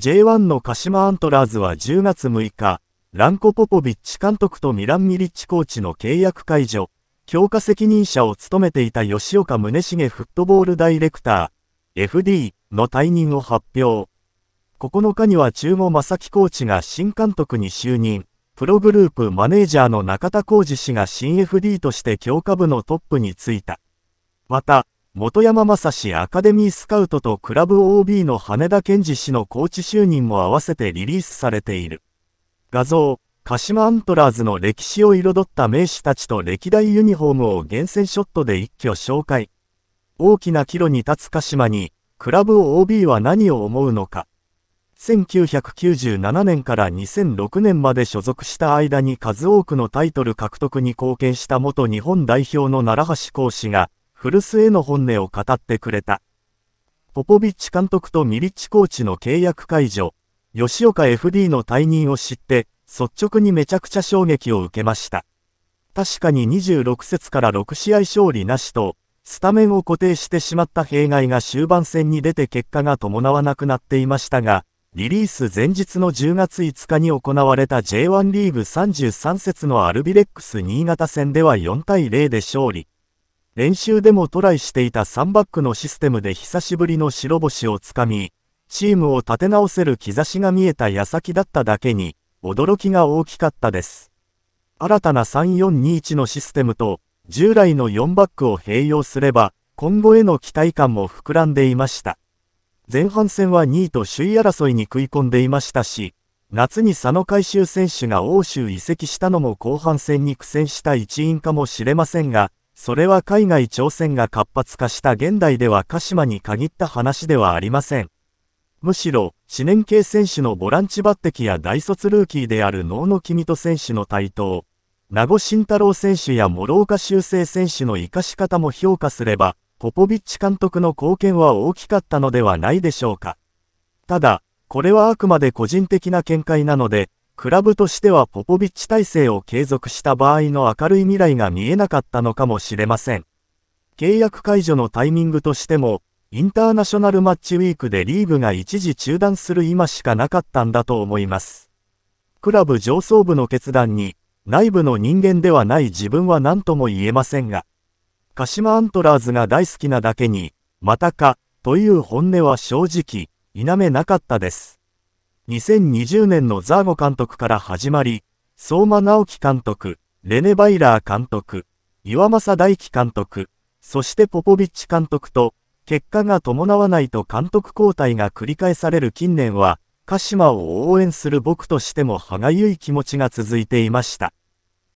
J1 の鹿島アントラーズは10月6日、ランコ・ポポビッチ監督とミラン・ミリッチコーチの契約解除、強化責任者を務めていた吉岡宗重フットボールダイレクター、FD の退任を発表。9日には中後正樹コーチが新監督に就任、プログループマネージャーの中田浩二氏が新 FD として強化部のトップに就いた。また、元山正志アカデミースカウトとクラブ OB の羽田健二氏のコーチ就任も合わせてリリースされている。画像、鹿島アントラーズの歴史を彩った名手たちと歴代ユニフォームを厳選ショットで一挙紹介。大きな岐路に立つ鹿島に、クラブ OB は何を思うのか。1997年から2006年まで所属した間に数多くのタイトル獲得に貢献した元日本代表の奈良橋講師が、古巣への本音を語ってくれた。ポポビッチ監督とミリッチコーチの契約解除、吉岡 FD の退任を知って、率直にめちゃくちゃ衝撃を受けました。確かに26節から6試合勝利なしと、スタメンを固定してしまった弊害が終盤戦に出て結果が伴わなくなっていましたが、リリース前日の10月5日に行われた J1 リーグ33節のアルビレックス新潟戦では4対0で勝利。練習でもトライしていた3バックのシステムで久しぶりの白星をつかみ、チームを立て直せる兆しが見えた矢先だっただけに、驚きが大きかったです。新たな3421のシステムと、従来の4バックを併用すれば、今後への期待感も膨らんでいました。前半戦は2位と首位争いに食い込んでいましたし、夏に佐野海舟選手が欧州移籍したのも後半戦に苦戦した一因かもしれませんが、それは海外朝鮮が活発化した現代では鹿島に限った話ではありません。むしろ、四年系選手のボランチ抜擢や大卒ルーキーである能野君人選手の台頭、名護慎太郎選手や諸岡修正選手の生かし方も評価すれば、ポポビッチ監督の貢献は大きかったのではないでしょうか。ただ、これはあくまで個人的な見解なので、クラブとしてはポポビッチ体制を継続した場合の明るい未来が見えなかったのかもしれません。契約解除のタイミングとしても、インターナショナルマッチウィークでリーグが一時中断する今しかなかったんだと思います。クラブ上層部の決断に、内部の人間ではない自分は何とも言えませんが、鹿島アントラーズが大好きなだけに、またか、という本音は正直、否めなかったです。2020年のザーゴ監督から始まり、相馬直樹監督、レネ・バイラー監督、岩政大樹監督、そしてポポビッチ監督と、結果が伴わないと監督交代が繰り返される近年は、鹿島を応援する僕としても歯がゆい気持ちが続いていました。